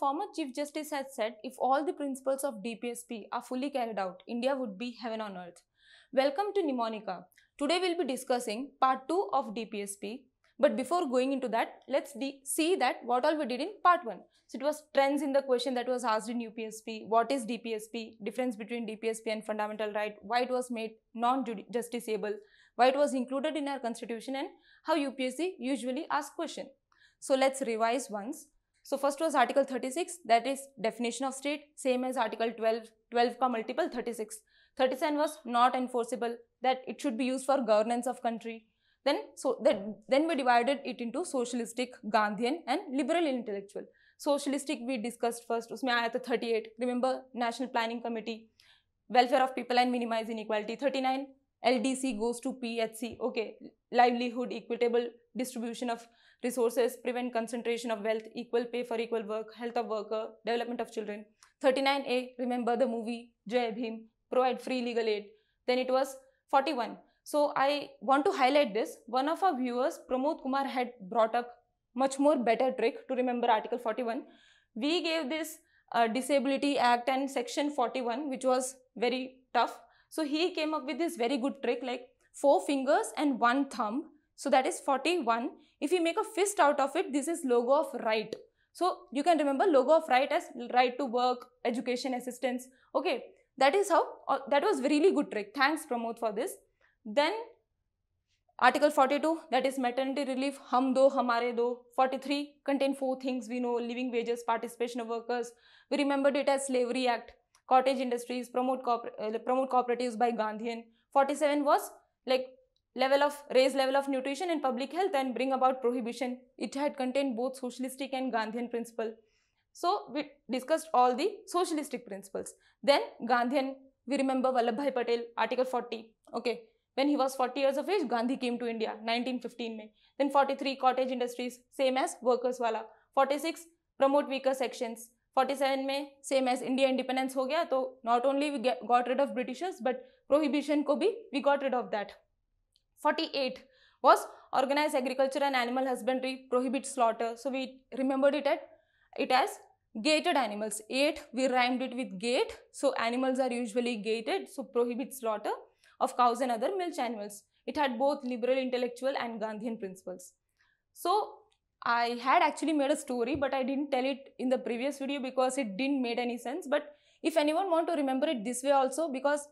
Former Chief Justice has said if all the principles of DPSP are fully carried out, India would be heaven on earth. Welcome to Mnemonica. Today we'll be discussing part 2 of DPSP. But before going into that, let's see that what all we did in part 1. So it was trends in the question that was asked in UPSP, what is DPSP, difference between DPSP and fundamental right, why it was made non-justiciable, why it was included in our constitution and how UPSC usually asks question. So let's revise once. So first was Article 36 that is definition of state same as Article 12 12 ka multiple 36. 37 was not enforceable that it should be used for governance of country. Then so that then we divided it into socialistic, Gandhian and liberal intellectual. Socialistic we discussed first Usme आया 38 remember National Planning Committee welfare of people and minimize inequality 39 LDC goes to PHC okay livelihood equitable distribution of resources, prevent concentration of wealth, equal pay for equal work, health of worker, development of children. 39A, remember the movie Jai Bhim, provide free legal aid. Then it was 41. So I want to highlight this. One of our viewers, Pramod Kumar, had brought up much more better trick to remember Article 41. We gave this uh, Disability Act and Section 41, which was very tough. So he came up with this very good trick like four fingers and one thumb so that is 41. If you make a fist out of it, this is logo of right. So you can remember logo of right as right to work, education assistance. Okay, that is how, uh, that was really good trick. Thanks Pramod for this. Then Article 42 that is maternity relief, hum do, hamare do. 43 contain four things we know, living wages, participation of workers. We remembered it as slavery act, cottage industries, promote, uh, promote cooperatives by Gandhian. 47 was like level of raise level of nutrition and public health and bring about prohibition it had contained both socialistic and gandhian principle so we discussed all the socialistic principles then gandhian we remember Vallabhai patel article 40 okay when he was 40 years of age gandhi came to india 1915 May. then 43 cottage industries same as workers wala 46 promote weaker sections 47 में same as India independence. हो गया तो only we we got rid of Britishers, but prohibition को भी we got rid of that. 48 was organized agriculture and animal husbandry prohibit slaughter. So we remembered it, at, it as gated animals. 8 we rhymed it with gate. So animals are usually gated. So prohibit slaughter of cows and other milch animals. It had both liberal intellectual and Gandhian principles. So I had actually made a story but I didn't tell it in the previous video because it didn't make any sense. But if anyone want to remember it this way also because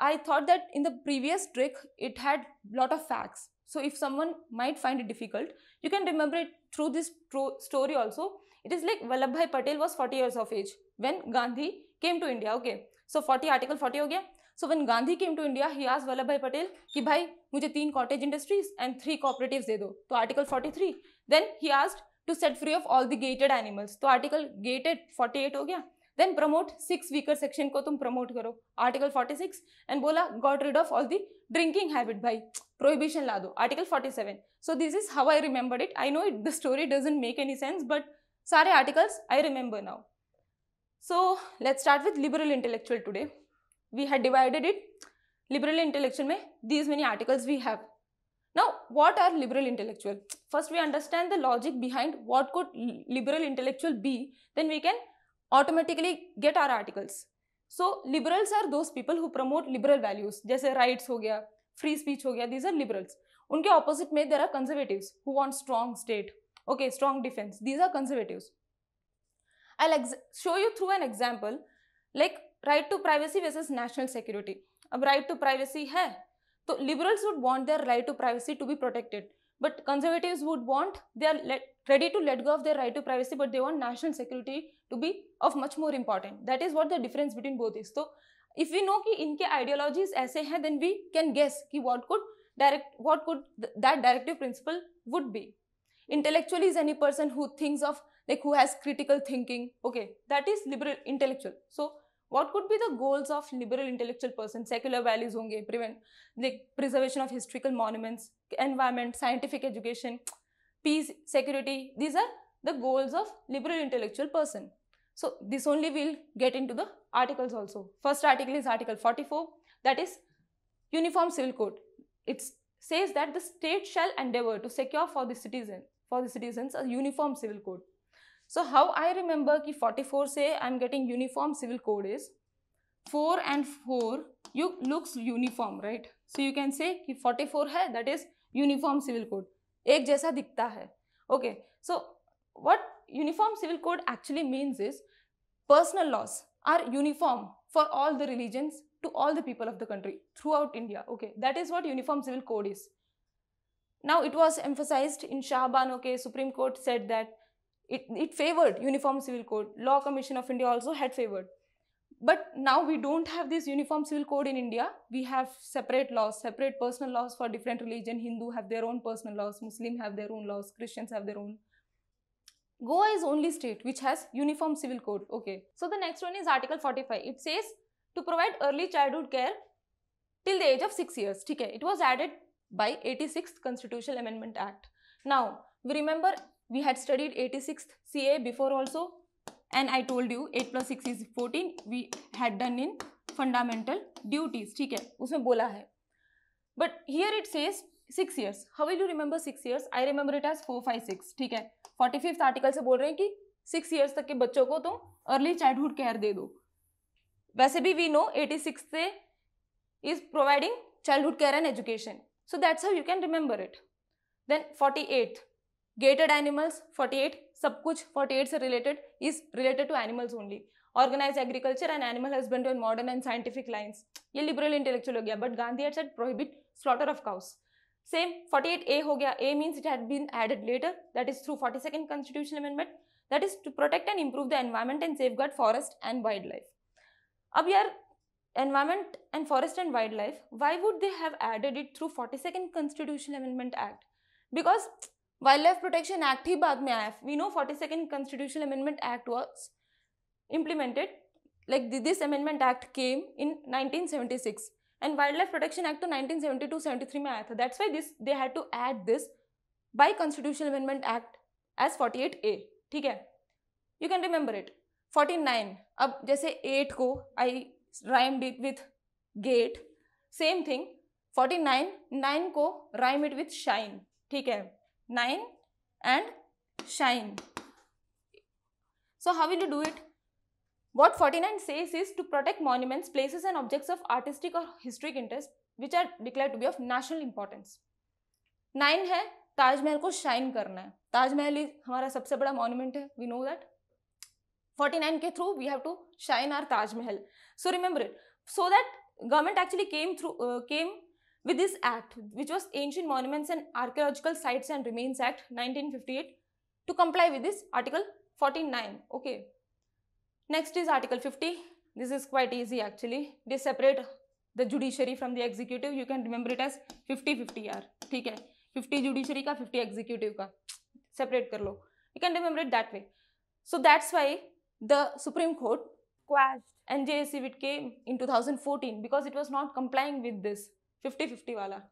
I thought that in the previous trick, it had lot of facts. So if someone might find it difficult, you can remember it through this story also. It is like Vallabhai Patel was 40 years of age when Gandhi came to India. Okay, so 40 article 40 Okay, So when Gandhi came to India, he asked Vallabhai Patel कि भाई मुझे तीन cottage industries and three cooperatives दे दो. तो article 43. Then he asked to set free of all the gated animals. To article gated 48 हो गया then promote six weaker section को तुम promote करो आर्टिकल 46 एंड बोला got rid of all the drinking habit भाई prohibition ला दो article 47 so this is how I remembered it I know it the story doesn't make any sense but सारे articles I remember now so let's start with liberal intellectual today we had divided it liberal intellectual में these many articles we have now what are liberal intellectual first we understand the logic behind what could liberal intellectual be then we can automatically get our articles. So liberals are those people who promote liberal values, जैसे rights हो गया, free speech हो गया, these are liberals. उनके opposite में there are conservatives who want strong state, okay, strong defense. These are conservatives. I'll show you through an example, like right to privacy versus national security. अब right to privacy है, तो liberals would want their right to privacy to be protected, but conservatives would want their ready to let go of their right to privacy, but they want national security to be of much more important. That is what the difference between both is. So, if we know that their ideologies are हैं, then we can guess what could direct what could th that directive principle would be. Intellectual is any person who thinks of like who has critical thinking. Okay, that is liberal intellectual. So what could be the goals of liberal intellectual person secular values prevent like preservation of historical monuments environment scientific education peace, security. These are the goals of liberal intellectual person. So this only will get into the articles also. First article is article 44 that is uniform civil code. It says that the state shall endeavor to secure for the citizen for the citizens a uniform civil code. So how I remember ki 44 say I'm getting uniform civil code is 4 and 4 you looks uniform right. So you can say ki 44 hai that is uniform civil code. एक जैसा दिखता है okay so what uniform civil code actually means is personal laws are uniform for all the religions to all the people of the country throughout India okay that is what uniform civil code is now it was emphasised in Shah Bano के supreme court said that it it favoured uniform civil code law commission of India also had favoured But now we don't have this uniform civil code in India. We have separate laws, separate personal laws for different religion. Hindu have their own personal laws, Muslim have their own laws, Christians have their own. Goa is only state which has uniform civil code. Okay. So the next one is Article 45. It says to provide early childhood care till the age of 6 years. Okay. It was added by 86th Constitutional Amendment Act. Now, we remember we had studied 86th CA before also and I told you eight plus six is fourteen we had done in fundamental duties ठीक है उसमें बोला है but here it says six years how will you remember six years I remember it as four five six ठीक है forty fifth article से बोल रहे हैं कि सिक्स ईयर्स तक के बच्चों को तुम अर्ली चाइल्डहुड केयर दे दो वैसे भी वी नो एटी सिक्स से is providing childhood care and education so that's how you can remember it then forty eighth gated animals 48 सब कुछ 48 से related is related to animals only organized agriculture and animal husbandry on modern and scientific lines ये liberal intellectual हो गया but Gandhi had said prohibit slaughter of cows same 48a हो गया a means it had been added later that is through 42nd constitutional amendment that is to protect and improve the environment and safeguard forest and wildlife अब यार environment and forest and wildlife why would they have added it through 42nd constitutional amendment act because wildlife protection act ही बाद में आया we know forty second constitution amendment act was implemented like this amendment act came in nineteen seventy six and wildlife protection act तो nineteen seventy two seventy three में आया था that's why this they had to add this by constitution amendment act as forty eight A ठीक है you can remember it forty nine अब जैसे eight को I rhymed it with get same thing forty nine nine को rhyme it with shine ठीक है nine and shine so how will you do it what 49 says is to protect monuments places and objects of artistic or historic interest which are declared to be of national importance nine है ताजमहल को shine करना है Taj Mahal is हमारा सबसे बड़ा monument है we know that 49 के through we have to shine our Taj Mahal so remember it so that government actually came through came With this act, which was Ancient Monuments and Archaeological Sites and Remains Act 1958, to comply with this Article 49. Okay. Next is Article 50. This is quite easy actually. They separate the judiciary from the executive. You can remember it as 50-50 यार. 50 judiciary ka, 50 executive ka, Separate कर You can remember it that way. So that's why the Supreme Court quashed NJAC, which came in 2014 because it was not complying with this. 50 50 wala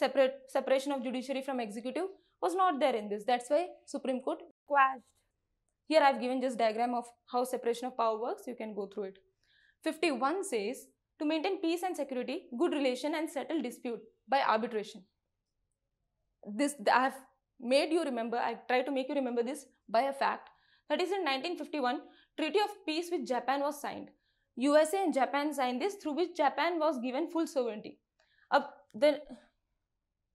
separate separation of judiciary from executive was not there in this that's why supreme court quashed here i've given just diagram of how separation of power works you can go through it 51 says to maintain peace and security good relation and settle dispute by arbitration this i have made you remember i try to make you remember this by a fact that is in 1951 treaty of peace with japan was signed usa and japan signed this through which japan was given full sovereignty up the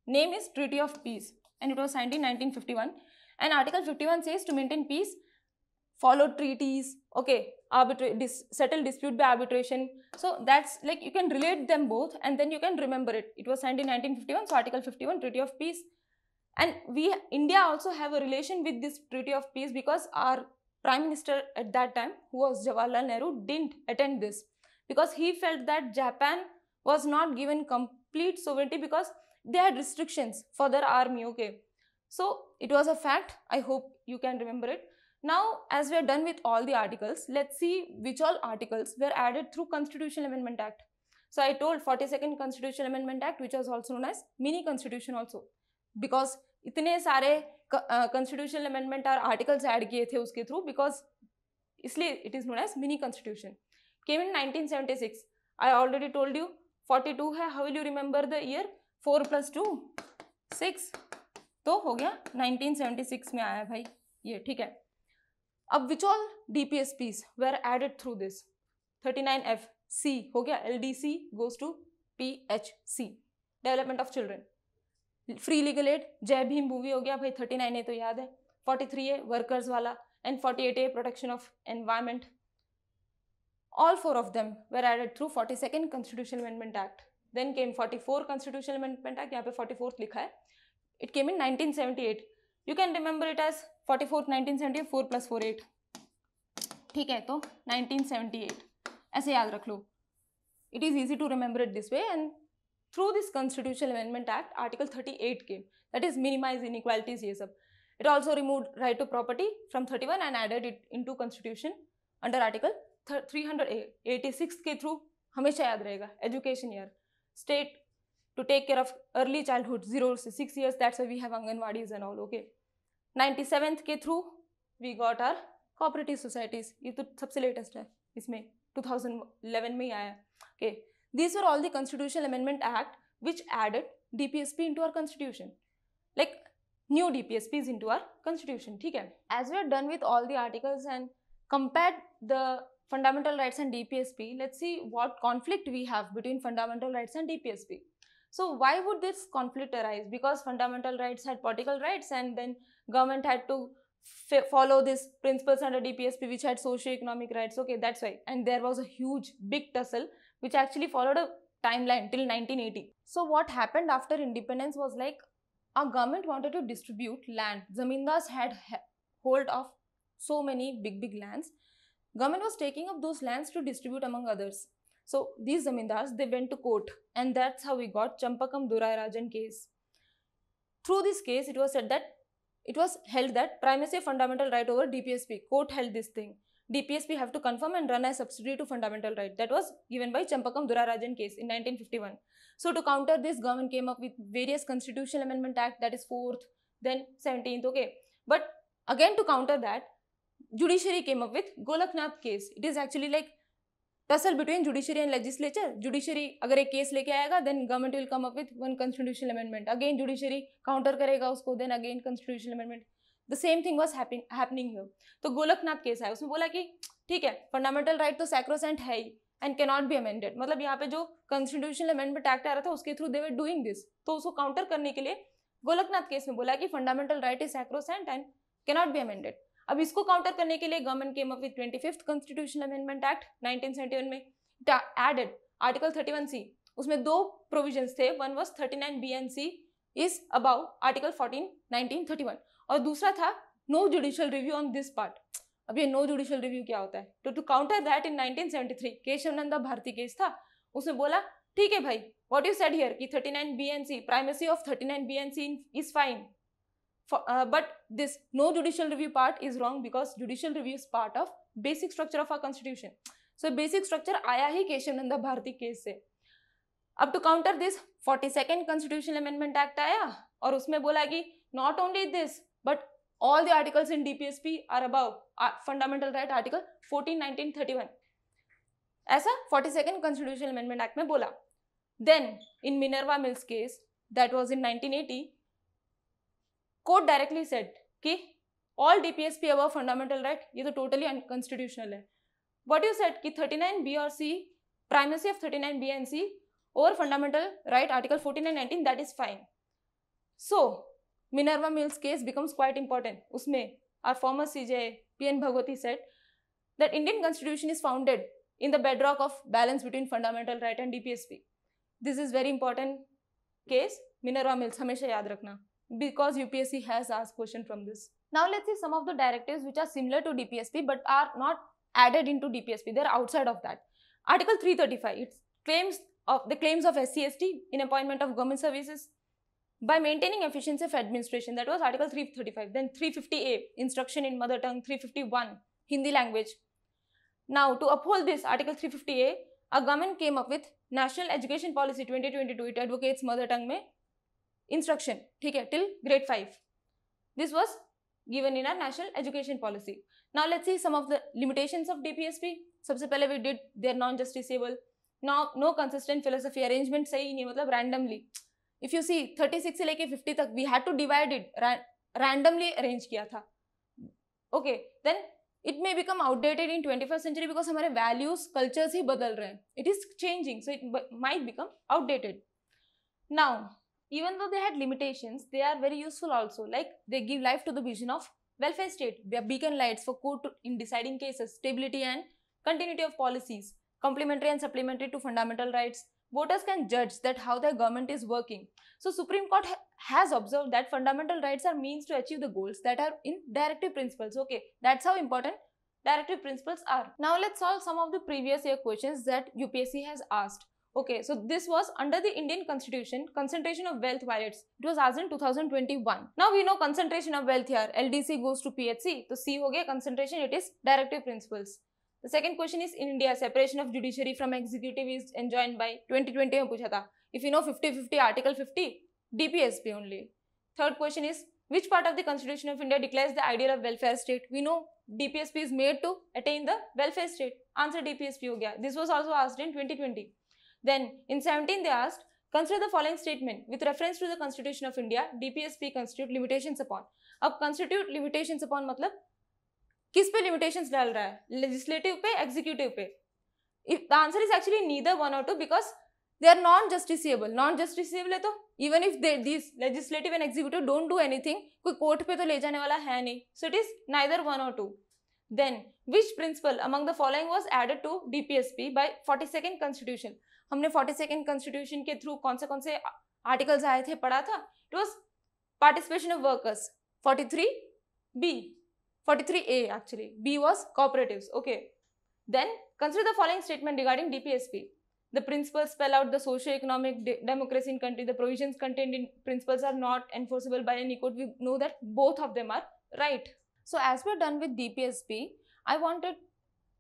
name is Treaty of Peace and it was signed in 1951 and Article 51 says to maintain peace, follow treaties, okay, settle dispute by arbitration. So that's like you can relate them both and then you can remember it. It was signed in 1951, so Article 51, Treaty of Peace. And we, India also have a relation with this Treaty of Peace because our Prime Minister at that time, who was Jawaharlal Nehru, didn't attend this because he felt that Japan was not given complete sovereignty because they had restrictions for their army, okay. So it was a fact. I hope you can remember it. Now, as we are done with all the articles, let's see which all articles were added through Constitutional Amendment Act. So I told 42nd Constitutional Amendment Act, which was also known as mini constitution also. Because इतने सारे uh, constitutional amendment और articles add किए थे उसके through because इसलिए it is known as mini constitution. Came in 1976 I already told you. Forty two है how will you remember the year four plus two six तो हो गया nineteen seventy six में आया भाई ये ठीक है अब which all D P S Ps were added through this thirty nine F C हो गया L D C goes to P H C development of children free legal aid Jai Bhim movie हो गया भाई थर्टी नाइन ए तो याद है forty three A workers वाला and forty eight A protection of environment All four of them were added through 42nd Constitutional Amendment Act. Then came 44 Constitutional Amendment Act, यहाँ 44th लिखा है. It came in 1978. You can remember it as 44th 1974 plus 48. 4 8. 1978 ऐसे याद रख It is easy to remember it this way and through this Constitutional Amendment Act, Article 38 came. That is minimize inequalities ये It also removed right to property from 31 and added it into Constitution under Article three hundred eighty six के through हमेशा याद रहेगा education year state to take care of early childhood zero से six years that's we have have and all okay ninety seventh के through we got our cooperative societies ये तो सबसे latest है इसमें 2011 में ही आया okay these are all the constitution amendment act which added D P S P into our constitution like new D P S P in into our constitution ठीक है as we are done with all the articles and compare the fundamental rights and DPSP, let's see what conflict we have between fundamental rights and DPSP. So why would this conflict arise? Because fundamental rights had political rights and then government had to follow these principles under DPSP which had socio-economic rights. Okay, that's why. And there was a huge big tussle which actually followed a timeline till 1980. So what happened after independence was like our government wanted to distribute land. Zamindars had hold of so many big big lands Government was taking up those lands to distribute among others. So these zamindars, they went to court and that's how we got Champakam Durai Rajan case. Through this case, it was said that it was held that primacy of fundamental right over DPSP. Court held this thing. DPSP have to confirm and run as subsidiary to fundamental right. That was given by Champakam Rajan case in 1951. So to counter this, government came up with various constitutional amendment act that is 4th, then 17th, okay. But again to counter that, judiciary came up with golaknath case it is actually like tussle between judiciary and legislature judiciary agar ek case leke aayega then government will come up with one constitutional amendment again judiciary counter karega usko then again constitutional amendment the same thing was happening here तो Golaknath case है उसमें बोला कि ठीक है fundamental right तो sacrosanct है ही एंड कैनॉट बी अमेंडेड मतलब यहाँ पे जो कॉन्स्टिट्यूशनल अमेंडमेंट एक्ट आ रहा था उसके through they were doing this तो usko counter karne ke liye golaknath case mein bola ki fundamental right is sacrosanct and cannot be amended अब इसको काउंटर करने के लिए government came up with twenty fifth constitution amendment act nineteen में added article thirty one C उसमें दो provision थे one was thirty nine B and C is about article fourteen nineteen thirty one और दूसरा था no judicial review on this part अब ये no judicial review क्या होता है तो to counter that in nineteen seventy Kesavananda Bharati case था उसने बोला ठीक है भाई वॉट यू सेड हियर कि and C primacy of thirty nine B and C is fine For, uh, but this no judicial review part is wrong because judicial review is part of basic structure of our constitution. So basic structure आया ही Kesavananda Bharti case से अब to counter this forty second constitution amendment act आया और उसमें बोला कि not only this but all the articles in DPSP are above uh, fundamental right article 14 19 31 ऐसा 42nd constitutional amendment act में बोला then in Minerva Mills case that was in 1980 court directly said कि all D P S P above fundamental right ये तो totally unconstitutional है what you said कि thirty nine B और C primacy of thirty nine B and C over fundamental right article forty nine nineteen that is fine so Minerva Mills case becomes quite important उसमें our former C J P N Bhagwati said that Indian constitution is founded in the of balance between fundamental right and D P S P this is very important case Minerva Mills हमेशा याद रखना because UPSC has asked question from this. Now let's see some of the directives which are similar to DPSP but are not added into DPSP. They are outside of that. Article 335, it claims of the claims of SCST in appointment of government services by maintaining efficiency of administration. That was Article 335. Then 350A, instruction in mother tongue, 351, Hindi language. Now to uphold this Article 350A, our government came up with National Education Policy 2022. It advocates mother tongue May instruction ठीक है till grade five this was given in our national education policy now let's see some of the limitations of DPSP सबसे पहले we did they there non justiciable no no consistent philosophy arrangement सही नहीं मतलब randomly if you see thirty six से लेके fifty तक we have to divide it randomly arrange किया था okay then it may become outdated in twenty first century because हमारे values cultures ही बदल रहे हैं it is changing so it might become outdated now even though they had limitations, they are very useful also. Like they give life to the vision of welfare state, they are beacon lights for court in deciding cases, stability and continuity of policies, complementary and supplementary to fundamental rights. Voters can judge that how their government is working. So Supreme Court ha has observed that fundamental rights are means to achieve the goals that are in directive principles. Okay, that's how important directive principles are. Now let's solve some of the previous year questions that UPSC has asked. Okay, so this was under the Indian constitution, concentration of wealth violates. It was as in 2021. Now we know concentration of wealth here. LDC goes to PHC. So C ho concentration, it is directive principles. The second question is in India, separation of judiciary from executive is enjoined by 2020 If you know 50-50, Article 50, DPSP only. Third question is which part of the Constitution of India declares the ideal of welfare state? We know DPSP is made to attain the welfare state. Answer DPSP हो This was also asked in 2020. Then in 17 they asked, consider the following statement with reference to the Constitution of India, DPSP constitute limitations upon. अब constitute limitations upon मतलब किस पे limitations डाल रहा है legislative पे executive पे If the answer is actually neither one or two because they are non justiciable non justiciable है तो even if they these legislative and executive don't do anything कोई कोर्ट पे तो ले जाने वाला है नहीं so it is neither one or two then which principle among the following was added to dpsp by 42nd constitution हमने forty second constitution के थ्रू कौन से कौन से आर्टिकल्स आए थे पढ़ा था it was participation of workers forty three B forty three A actually B was cooperative okay then consider the following statement regarding D P S P the principle spell out the socio economic democracy in country the provision content in principles are not enforceable by any court we know that both of them are right so as we are done with D P S P I wanted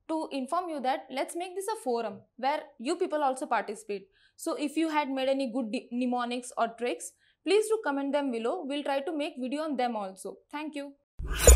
to inform you that let's make this a forum where you people also participate. So if you had made any good mnemonics or tricks, please do comment them below. We'll try to make video on them also. Thank you.